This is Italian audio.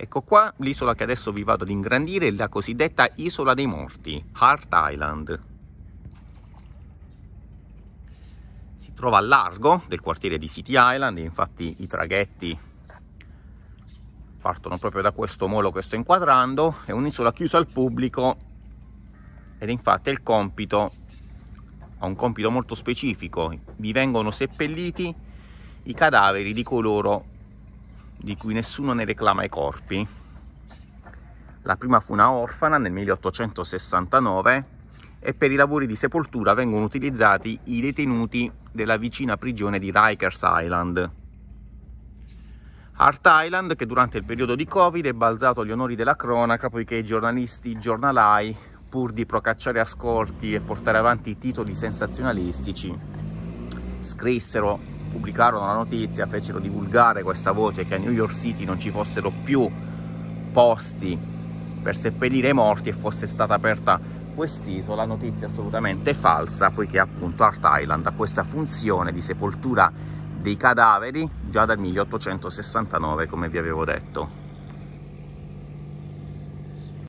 Ecco qua l'isola che adesso vi vado ad ingrandire è la cosiddetta Isola dei Morti, Heart Island. Si trova a largo del quartiere di City Island, infatti i traghetti partono proprio da questo molo che sto inquadrando, è un'isola chiusa al pubblico ed infatti il compito ha un compito molto specifico, vi vengono seppelliti i cadaveri di coloro di cui nessuno ne reclama i corpi. La prima fu una orfana nel 1869 e per i lavori di sepoltura vengono utilizzati i detenuti della vicina prigione di Rikers Island. Art Island, che durante il periodo di Covid è balzato agli onori della cronaca poiché i giornalisti giornalai, pur di procacciare ascolti e portare avanti titoli sensazionalistici, scrissero pubblicarono la notizia, fecero divulgare questa voce che a New York City non ci fossero più posti per seppellire i morti e fosse stata aperta quest'isola, notizia assolutamente falsa, poiché appunto Art Island ha questa funzione di sepoltura dei cadaveri già dal 1869, come vi avevo detto.